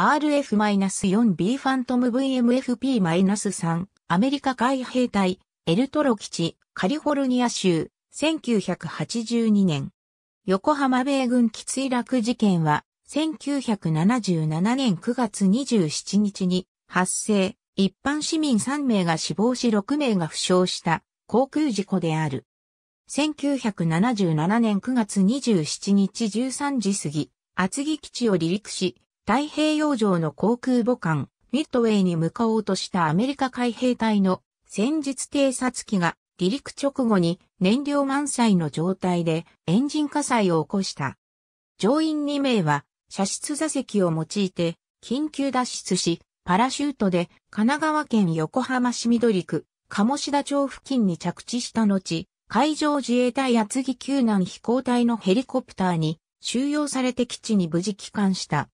RF-4B ファントム VMFP-3 アメリカ海兵隊エルトロ基地カリフォルニア州1982年横浜米軍喫落事件は1977年9月27日に発生一般市民3名が死亡し6名が負傷した航空事故である。1977年9月27日13時過ぎ、厚木基地を離陸し、太平洋上の航空母艦、ミッドウェイに向かおうとしたアメリカ海兵隊の戦術偵察機が離陸直後に燃料満載の状態でエンジン火災を起こした。乗員2名は射出座席を用いて緊急脱出し、パラシュートで神奈川県横浜市緑区鴨志田町付近に着地した後、海上自衛隊厚木救難飛行隊のヘリコプターに収容されて基地に無事帰還した。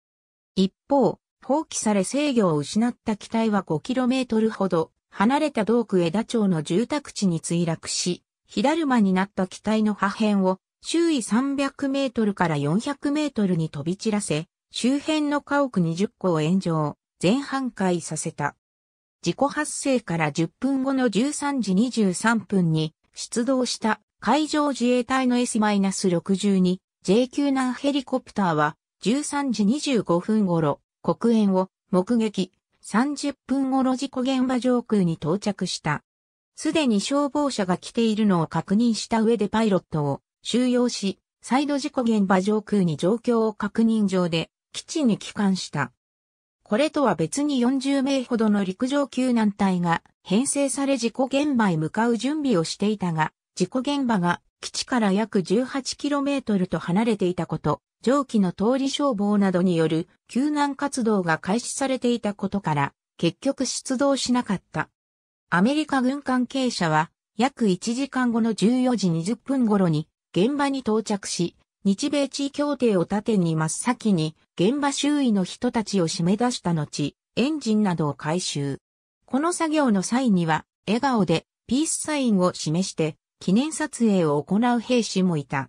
一方、放棄され制御を失った機体は 5km ほど離れた道区枝町の住宅地に墜落し、火だるまになった機体の破片を周囲300メートルから400メートルに飛び散らせ、周辺の家屋20戸を炎上、全半壊させた。事故発生から10分後の13時23分に出動した海上自衛隊の S-62J q 難ヘリコプターは13時25分頃、黒煙を目撃、30分頃事故現場上空に到着した。すでに消防車が来ているのを確認した上でパイロットを収容し、再度事故現場上空に状況を確認上で基地に帰還した。これとは別に40名ほどの陸上救難隊が編成され事故現場へ向かう準備をしていたが、事故現場が基地から約 18km と離れていたこと、蒸気の通り消防などによる救難活動が開始されていたことから、結局出動しなかった。アメリカ軍関係者は、約1時間後の14時20分頃に現場に到着し、日米地位協定を盾に真っ先に現場周囲の人たちを締め出した後、エンジンなどを回収。この作業の際には、笑顔でピースサインを示して記念撮影を行う兵士もいた。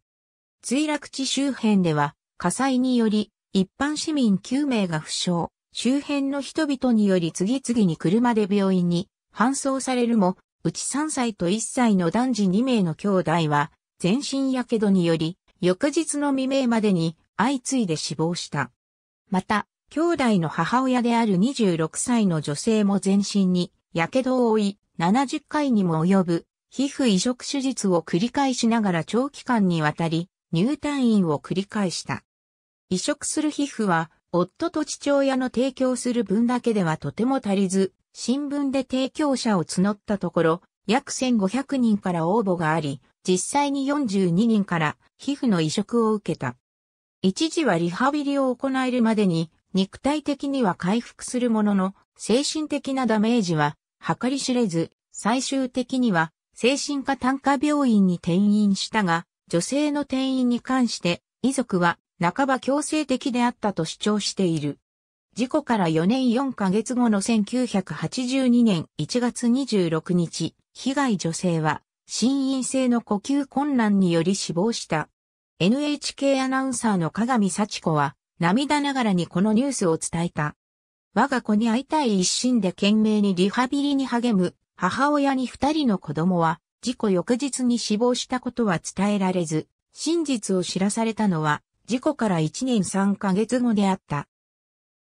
墜落地周辺では火災により一般市民9名が負傷、周辺の人々により次々に車で病院に搬送されるも、うち3歳と1歳の男児2名の兄弟は全身火傷により翌日の未明までに相次いで死亡した。また、兄弟の母親である26歳の女性も全身に火傷を負い、70回にも及ぶ皮膚移植手術を繰り返しながら長期間にわたり入退院を繰り返した。移植する皮膚は夫と父親の提供する分だけではとても足りず、新聞で提供者を募ったところ、約1500人から応募があり、実際に42人から皮膚の移植を受けた。一時はリハビリを行えるまでに、肉体的には回復するものの、精神的なダメージは計り知れず、最終的には精神科単科病院に転院したが、女性の転院に関して、遺族は半ば強制的であったと主張している。事故から4年4ヶ月後の1982年1月26日、被害女性は、心因性の呼吸困難により死亡した。NHK アナウンサーの鏡幸子は、涙ながらにこのニュースを伝えた。我が子に会いたい一心で懸命にリハビリに励む母親に二人の子供は、事故翌日に死亡したことは伝えられず、真実を知らされたのは、事故から1年3ヶ月後であった。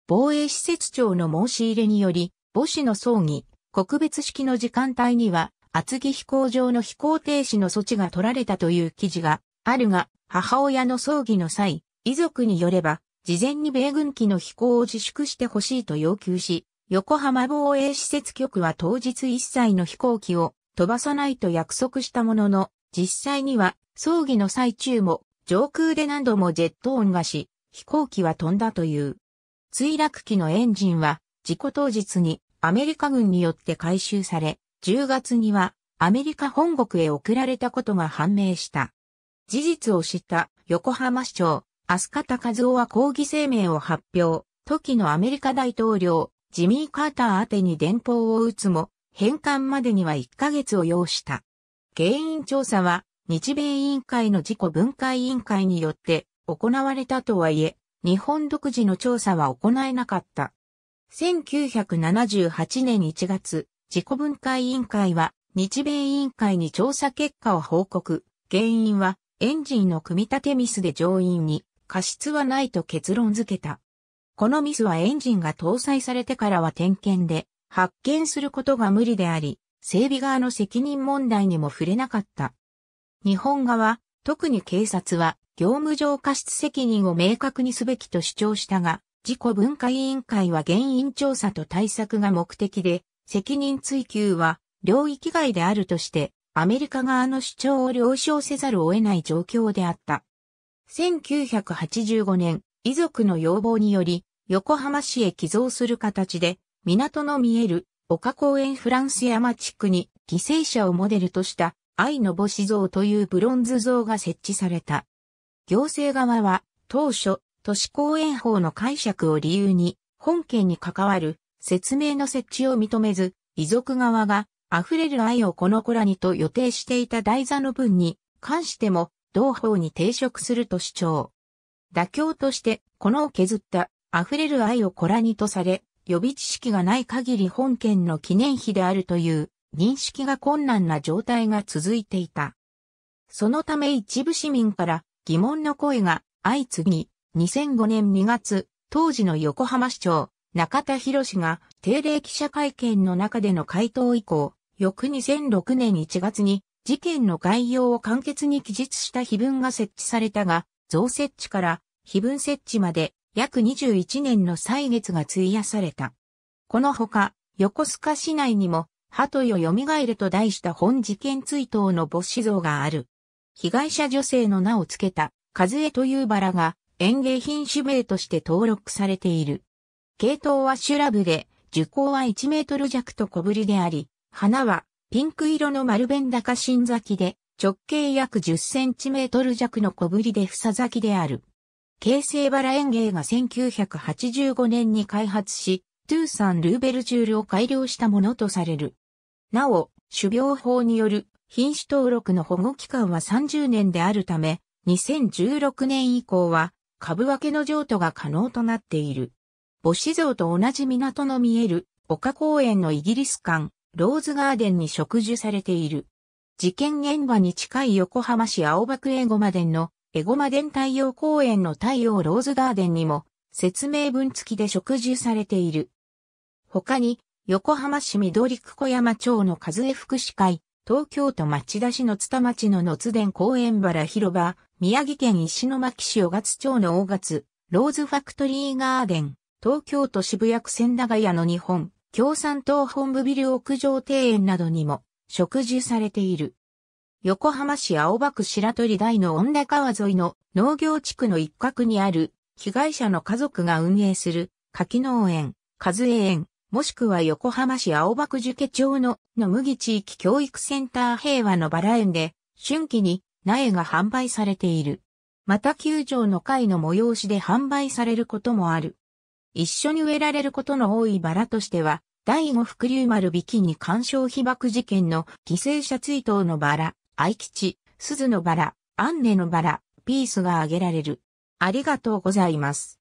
防衛施設長の申し入れにより、母子の葬儀、告別式の時間帯には、厚木飛行場の飛行停止の措置が取られたという記事があるが、母親の葬儀の際、遺族によれば、事前に米軍機の飛行を自粛してほしいと要求し、横浜防衛施設局は当日一切の飛行機を飛ばさないと約束したものの、実際には葬儀の最中も上空で何度もジェット音がし、飛行機は飛んだという。墜落機のエンジンは事故当日にアメリカ軍によって回収され、10月にはアメリカ本国へ送られたことが判明した。事実を知った横浜市長、飛鳥高ズオは抗議声明を発表、時のアメリカ大統領、ジミー・カーター宛てに電報を打つも、返還までには1ヶ月を要した。原因調査は、日米委員会の自己分解委員会によって行われたとはいえ、日本独自の調査は行えなかった。1978年1月、自己分解委員会は日米委員会に調査結果を報告。原因はエンジンの組み立てミスで乗員に過失はないと結論付けた。このミスはエンジンが搭載されてからは点検で発見することが無理であり、整備側の責任問題にも触れなかった。日本側、特に警察は業務上過失責任を明確にすべきと主張したが、事故分解委員会は原因調査と対策が目的で、責任追及は領域外であるとして、アメリカ側の主張を了承せざるを得ない状況であった。1985年、遺族の要望により、横浜市へ寄贈する形で、港の見える丘公園フランス山地区に犠牲者をモデルとした愛の母子像というブロンズ像が設置された。行政側は当初都市公園法の解釈を理由に本件に関わる説明の設置を認めず、遺族側が溢れる愛をこの子らにと予定していた台座の分に関しても同法に抵触すると主張。妥協として、このを削った溢れる愛をコラにとされ、予備知識がない限り本件の記念碑であるという認識が困難な状態が続いていた。そのため一部市民から疑問の声が相次ぎ、2005年2月、当時の横浜市長、中田博士が定例記者会見の中での回答以降、翌2006年1月に事件の概要を簡潔に記述した碑文が設置されたが、増設置から非分設置まで約21年の歳月が費やされた。このほか、横須賀市内にも、鳩よ蘇ると題した本事件追悼の母子像がある。被害者女性の名を付けた、和江というバラが園芸品種名として登録されている。系統はシュラブで、樹高は1メートル弱と小ぶりであり、花はピンク色の丸弁高新咲きで、直径約1 0トル弱の小ぶりでふさ咲きである。京成バラ園芸が1985年に開発し、トゥーサン・ルーベルジュールを改良したものとされる。なお、種苗法による品種登録の保護期間は30年であるため、2016年以降は株分けの譲渡が可能となっている。母子像と同じ港の見える丘公園のイギリス館、ローズガーデンに植樹されている。事件現場に近い横浜市青葉区エゴマデンのエゴマデン太陽公園の太陽ローズガーデンにも説明文付きで植樹されている。他に、横浜市緑区小山町の和江福祉会、東京都町田市の津田町の野津田公園原広場、宮城県石巻市小月町の大月、ローズファクトリーガーデン、東京都渋谷区千駄ヶ谷の日本、共産党本部ビル屋上庭園などにも植樹されている。横浜市青葉区白鳥台の恩田川沿いの農業地区の一角にある被害者の家族が運営する柿農園、和栄園、もしくは横浜市青葉区受家町の野麦地域教育センター平和のバラ園で春季に苗が販売されている。また球場の会の催しで販売されることもある。一緒に植えられることの多いバラとしては、第五福竜丸ビキに干渉被爆事件の犠牲者追悼のバラ、愛吉、鈴のバラ、アンネのバラ、ピースが挙げられる。ありがとうございます。